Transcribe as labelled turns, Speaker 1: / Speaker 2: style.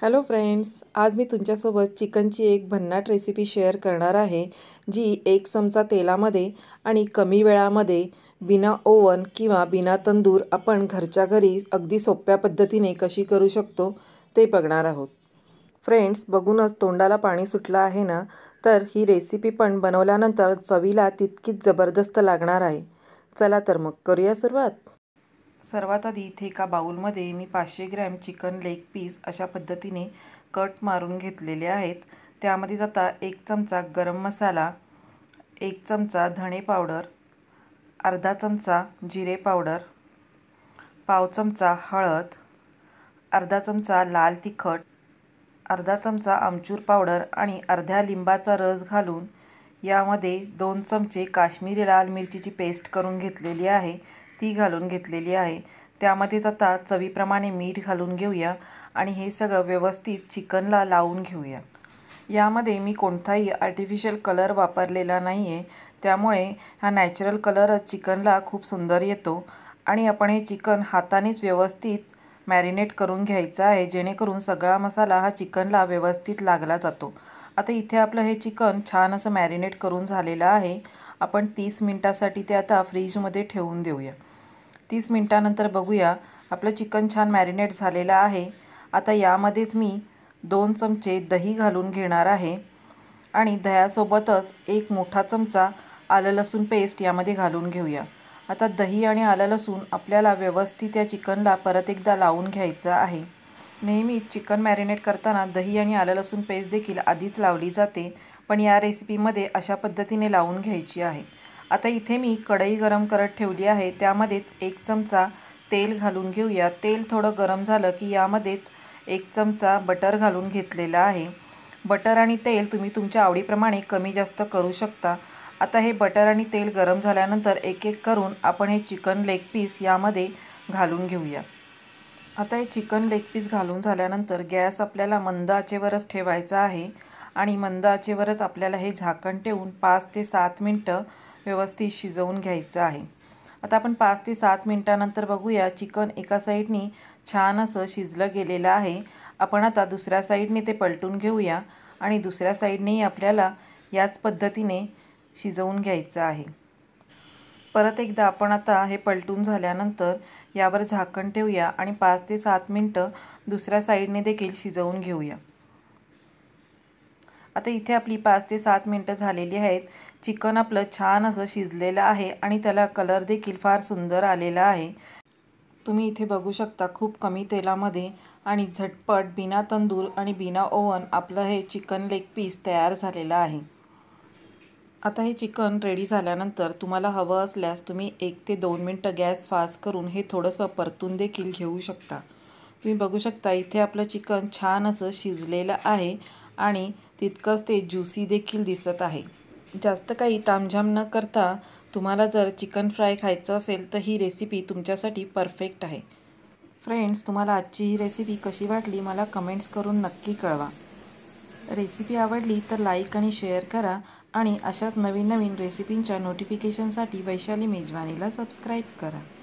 Speaker 1: hello friends आज मी तुमच्यासोबत चिकनची एक भन्नाट रेसिपी शेअर करणार आहे जी एक चमचा तेलामध्ये आणि कमी वेळामध्ये बिना ओवन किंवा बिना तंदूर आपण घरच्या घरी अगदी सोप्या पद्धतीने कशी करू शकतो ते बघणार आहोत फ्रेंड्स बघूनच तोंडाला पाणी सुटलं आहे ना तर ही रेसिपी पण बनवल्यानंतर चवीला तितकीच जबरदस्त लागणार आहे चला तर मग करूया सुरुवात सर्वात आधी इथे एका बाऊलमध्ये मी पाचशे ग्रॅम चिकन लेग पीस अशा पद्धतीने कट मारून घेतलेले आहेत त्यामध्ये जाता एक चमचा गरम मसाला एक चमचा धणे पावडर अर्धा चमचा जिरे पावडर पाव चमचा हळद अर्धा चमचा लाल तिखट अर्धा चमचा आमचूर पावडर आणि अर्ध्या लिंबाचा रस घालून यामध्ये दोन चमचे काश्मीरी लाल मिरचीची पेस्ट करून घेतलेली आहे ती घालून घेतलेली आहे त्यामध्येच आता चवीप्रमाणे मीठ घालून घेऊया आणि हे सगळं व्यवस्थित चिकनला लावून घेऊया यामध्ये मी कोणताही आर्टिफिशियल कलर वापरलेला नाही आहे त्यामुळे हा नॅचरल कलर चिकनला खूप सुंदर येतो आणि आपण हे चिकन हातानेच व्यवस्थित मॅरिनेट करून घ्यायचं आहे जेणेकरून सगळा मसाला हा चिकनला व्यवस्थित लागला जातो आता इथे आपलं हे चिकन छान असं मॅरिनेट करून झालेलं आहे आपण तीस मिनटासाठी ते आता फ्रीजमध्ये ठेवून देऊया तीस मिनटानंतर बघूया आपलं चिकन छान मॅरिनेट झालेलं आहे आता यामध्येच मी दोन चमचे दही घालून घेणार आहे आणि दह्यासोबतच एक मोठा चमचा आलं लसूण पेस्ट यामध्ये घालून घेऊया आता दही आणि आलं लसूण आपल्याला व्यवस्थित या चिकनला परत एकदा लावून घ्यायचं आहे नेहमी चिकन मॅरिनेट करताना दही आणि आलं लसूण पेस्ट देखील आधीच लावली जाते पण या रेसिपीमध्ये अशा पद्धतीने लावून घ्यायची आहे आता इथे मी कढई गरम करत ठेवली आहे त्यामध्येच एक चमचा तेल घालून घेऊया तेल थोडं गरम झालं की यामध्येच एक चमचा बटर घालून घेतलेला आहे बटर आणि तेल तुम्ही तुमच्या आवडीप्रमाणे कमी जास्त करू शकता आता हे बटर आणि तेल गरम झाल्यानंतर एक एक करून आपण हे चिकन लेग पीस यामध्ये घालून घेऊया आता हे चिकन लेग पीस घालून झाल्यानंतर गॅस आपल्याला मंद आचेवरच ठेवायचा आहे आणि मंदाचेवरच आपल्याला हे झाकण ठेवून पाच ते सात मिनटं व्यवस्थित शिजवून घ्यायचं आहे आता आपण पाच ते सात मिनटानंतर बघूया चिकन एका साईडने छान असं शिजलं गेलेलं आहे आपण आता दुसऱ्या साईडने ते पलटून घेऊया आणि दुसऱ्या साईडनेही आपल्याला याच पद्धतीने शिजवून घ्यायचं आहे परत एकदा आपण आता हे पलटून झाल्यानंतर यावर झाकण ठेवूया आणि पाच ते सात मिनटं दुसऱ्या साईडने देखील शिजवून घेऊया आता इथे आपली पाच ते सात मिनटं झालेली आहेत चिकन आपलं छान असं शिजलेलं आहे आणि त्याला कलर देखील फार सुंदर आलेला आहे तुम्ही इथे बघू शकता खूप कमी तेलामध्ये आणि झटपट बिना तंदूर आणि बिना ओव्हन आपलं हे चिकन लेग पीस तयार झालेलं आहे आता हे चिकन रेडी झाल्यानंतर तुम्हाला हवं असल्यास तुम्ही एक ते दोन मिनटं गॅस फास्ट करून हे थोडंसं परतून देखील घेऊ शकता तुम्ही बघू शकता इथे आपलं चिकन छान असं शिजलेलं आहे आणि तितकंच ते ज्युसी देखील दिसत आहे जास्त काही तामझाम न करता तुम्हाला जर चिकन फ्राय खायचं असेल तर ही रेसिपी तुमच्यासाठी परफेक्ट आहे फ्रेंड्स तुम्हाला आजची ही रेसिपी कशी वाटली मला कमेंट्स करून नक्की कळवा रेसिपी आवडली तर लाईक आणि शेअर करा आणि अशाच नवीन नवीन रेसिपींच्या नोटिफिकेशनसाठी वैशाली मेजवानीला सबस्क्राईब करा